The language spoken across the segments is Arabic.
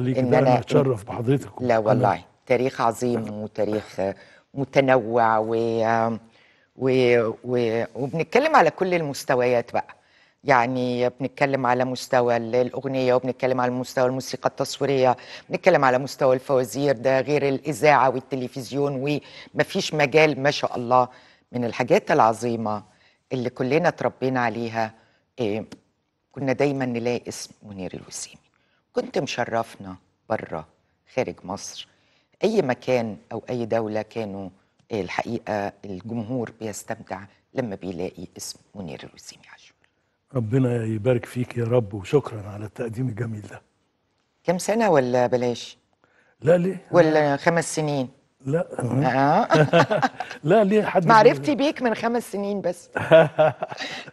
ليك ان انا اتشرف بحضرتك لا والله أنا. تاريخ عظيم وتاريخ متنوع و... و... و... وبنتكلم على كل المستويات بقى يعني بنتكلم على مستوى الأغنية وبنتكلم على مستوى الموسيقى التصويرية بنتكلم على مستوى الفوازير ده غير الإذاعة والتلفزيون ومفيش مجال ما شاء الله من الحاجات العظيمة اللي كلنا تربينا عليها إيه كنا دايما نلاقي اسم منير الوسيم كنت مشرفنا بره خارج مصر اي مكان او اي دوله كانوا آه، الحقيقه الجمهور بيستمتع لما بيلاقي اسم منير الوسيمي عاشور ربنا يبارك فيك يا رب وشكرا على التقديم الجميل ده كم سنه ولا بلاش لا ليه ولا خمس سنين لا آه. لا ليه حد معرفتي بيك من خمس سنين بس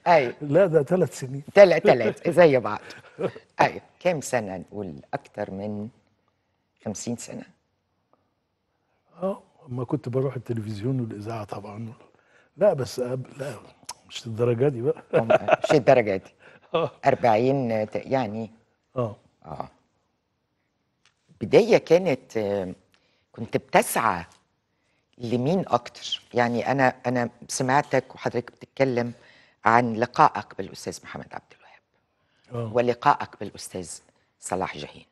ايوه لا ده ثلاث سنين ثلاث ثلاث زي بعض ايوه كام سنه نقول اكتر من 50 سنه اه ما كنت بروح التلفزيون والاذاعه طبعا لا بس لا مش الدرجه دي بقى مش الدرجه دي 40 آه. يعني اه اه بدايه كانت آه، كنت بتسعى لمين اكتر يعني انا انا سمعتك وحضرتك بتتكلم عن لقائك بالاستاذ محمد عبد الوهاب آه. ولقائك بالاستاذ صلاح جاهين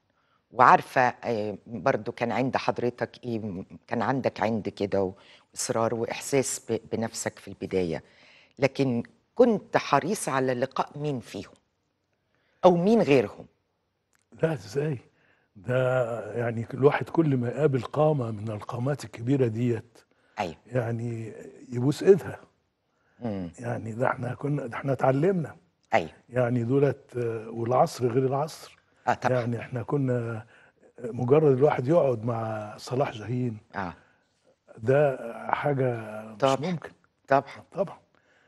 وعارفه آه، برضو كان عند حضرتك ايه كان عندك عند كده واصرار واحساس بنفسك في البدايه لكن كنت حريص على لقاء مين فيهم او مين غيرهم لا ازاي ده يعني الواحد كل ما يقابل قامه من القامات الكبيره ديت ايوه يعني يبوس ايدها يعني ده احنا كنا ده احنا اتعلمنا ايوه يعني دولت والعصر غير العصر اه طبعا يعني احنا كنا مجرد الواحد يقعد مع صلاح جاهين اه ده حاجه طبعا. مش ممكن طبعا طبعا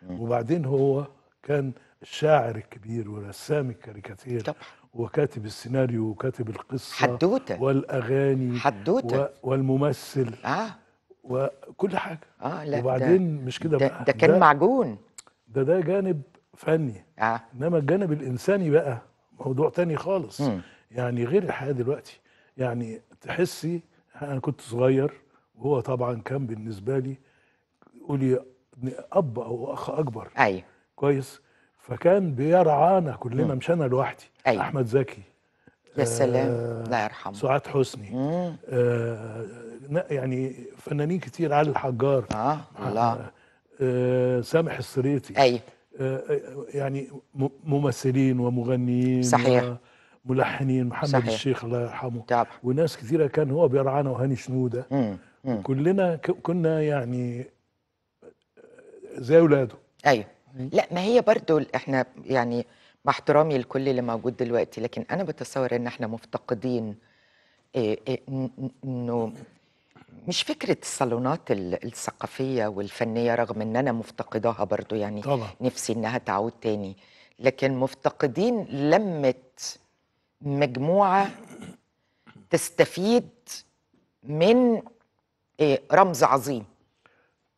مم. وبعدين هو كان الشاعر الكبير ورسام الكاريكاتير طبعا وكاتب السيناريو وكاتب القصة حدوتة والأغاني حدوتة والممثل آه وكل حاجة آه لا وبعدين ده مش كده بقى ده كان معجون ده ده جانب فني آه إنما الجانب الإنساني بقى موضوع تاني خالص م. يعني غير الحياة دلوقتي يعني تحسي أنا كنت صغير وهو طبعا كان بالنسبة لي قولي اب او اخ اكبر ايوه كويس فكان بيرعانا كلنا مش انا لوحدي أيوة. احمد زكي يا سلام آه، الله آه يرحمه سعاد حسني آه يعني فنانين كتير علي الحجار اه الله آه, آه، سامح السريتي ايوه آه, آه، يعني ممثلين ومغنيين صحيح ملحنين محمد صحيح. الشيخ الله يرحمه طبعا. وناس كثيره كان هو بيرعانا وهاني شنوده مم. مم. كلنا كنا يعني زي اولاده ايوه إيه؟ لا ما هي برضو احنا يعني مع احترامي لكل اللي موجود دلوقتي لكن انا بتصور ان احنا مفتقدين إيه إيه انه مش فكرة الصالونات الثقافية والفنية رغم ان انا مفتقداها برضو يعني طبعا. نفسي انها تعود تاني لكن مفتقدين لمة مجموعة تستفيد من إيه، رمز عظيم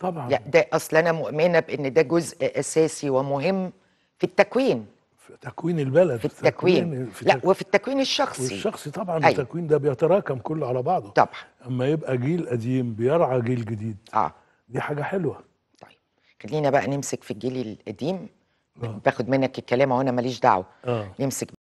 طبعا لا ده اصل انا مؤمنه بان ده جزء اساسي ومهم في التكوين في تكوين البلد في التكوين, التكوين في لا تك... وفي التكوين الشخصي الشخصي طبعا أي. أيوه. التكوين ده بيتراكم كله على بعضه طبعا اما يبقى جيل قديم بيرعى جيل جديد اه دي حاجه حلوه طيب خلينا بقى نمسك في الجيل القديم آه. باخد منك الكلام وانا ماليش دعوه آه. نمسك